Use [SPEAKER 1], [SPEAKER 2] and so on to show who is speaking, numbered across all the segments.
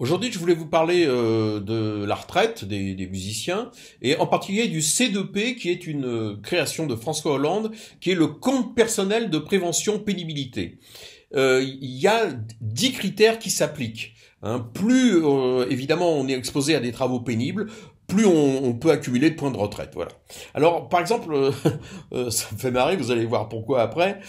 [SPEAKER 1] Aujourd'hui, je voulais vous parler euh, de la retraite des, musiciens, et en particulier du C2P, qui est une euh, création de François Hollande, qui est le compte personnel de prévention pénibilité. Euh, il y a dix critères qui s'appliquent. Hein. Plus, évidemment, on est exposé à des travaux pénibles, plus on, on, peut accumuler de points de retraite. Voilà. Alors, par exemple, ça me fait marrer, vous allez voir pourquoi après.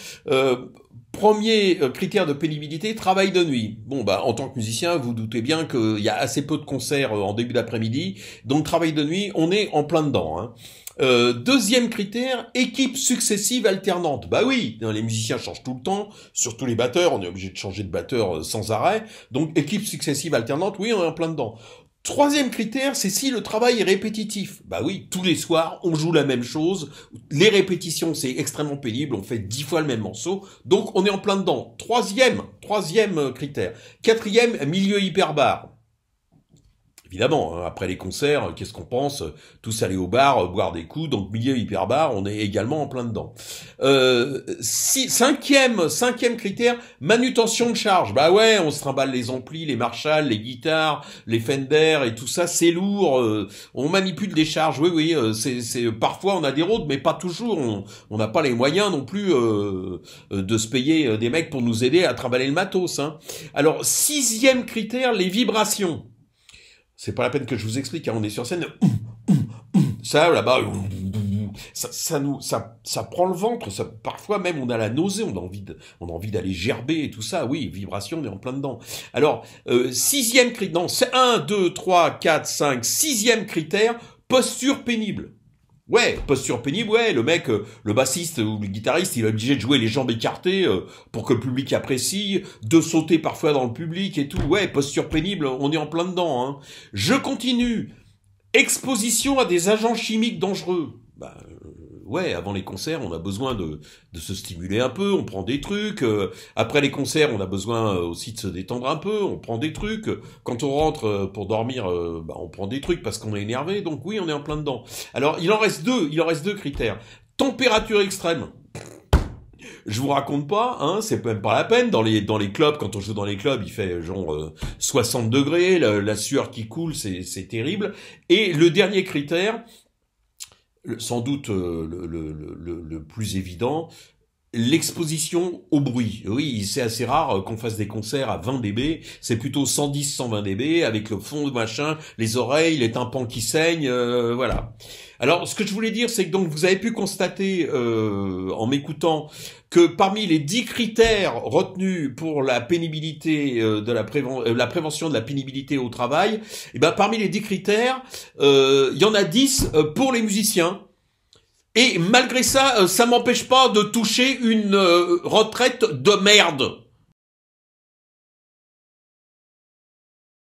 [SPEAKER 1] Premier euh, critère de pénibilité, travail de nuit. Bon, bah, en tant que musicien, vous doutez bien qu'il y a assez peu de concerts euh, en début d'après-midi, donc travail de nuit, on est en plein dedans. Hein. Euh, deuxième critère, équipe successive alternante. Bah oui, hein, les musiciens changent tout le temps, surtout les batteurs, on est obligé de changer de batteur sans arrêt. Donc équipe successive alternante, oui, on est en plein dedans. Troisième critère, c'est si le travail est répétitif. Bah oui, tous les soirs, on joue la même chose. Les répétitions, c'est extrêmement pénible. On fait dix fois le même morceau. Donc, on est en plein dedans. Troisième, troisième euh, critère. Quatrième, milieu hyperbare. Évidemment, hein, après les concerts, euh, qu'est-ce qu'on pense euh, Tous aller au bar, euh, boire des coups, donc milieu hyper-bar, on est également en plein dedans. Euh, cinquième, cinquième critère, manutention de charge. Bah ouais, on se trimballe les amplis, les Marshall, les guitares, les Fender et tout ça, c'est lourd. on manipule des charges, oui, oui. c'est, parfois on a des routes, mais pas toujours. On n'a pas les moyens non plus de se payer des mecs pour nous aider à trimballer le matos. Hein. Alors sixième critère, les vibrations. C'est pas la peine que je vous explique, hein, on est sur scène, ça là-bas, ça, nous, ça, prend le ventre, ça, parfois même on a la nausée, on a envie on a envie d'aller gerber et tout ça, oui, vibration, on est en plein dedans. Alors, euh, sixième critère, non, c'est 1, 2, 3, 4, 5, sixième critère, posture pénible. Ouais, posture pénible, ouais, le mec, euh, le bassiste ou le guitariste, il est obligé de jouer les jambes écartées euh, pour que le public apprécie, de sauter parfois dans le public et tout. Ouais, posture pénible, on est en plein dedans. Hein. Je continue. Exposition à des agents chimiques dangereux. Bah, ouais, avant les concerts, on a besoin de, se stimuler un peu, on prend des trucs. Euh, après les concerts, on a besoin euh, aussi de se détendre un peu, on prend des trucs. Quand on rentre euh, pour dormir, bah, on prend des trucs parce qu'on est énervé. Donc oui, on est en plein dedans. Alors il en reste deux, il en reste deux critères. Température extrême je vous raconte pas, hein, c'est même pas la peine. Dans les dans les clubs, quand on joue dans les clubs, il fait genre 60 degrés, la, la, sueur qui coule, c'est terrible. Et le dernier critère, sans doute euh, le, le, le, le plus évident, L'exposition au bruit. Oui, c'est assez rare euh, qu'on fasse des concerts à 20 dB. C'est plutôt 110, 120 dB avec le fond de machin, les oreilles, les tympans qui saignent, euh, voilà. Alors, ce que je voulais dire, c'est que donc vous avez pu constater euh, en m'écoutant que parmi les dix critères retenus pour la pénibilité de la, prévention de la pénibilité au travail, et eh ben parmi les dix critères, il y en a 10 pour les musiciens. Et malgré ça, euh, ça m'empêche pas de toucher une euh, retraite de merde.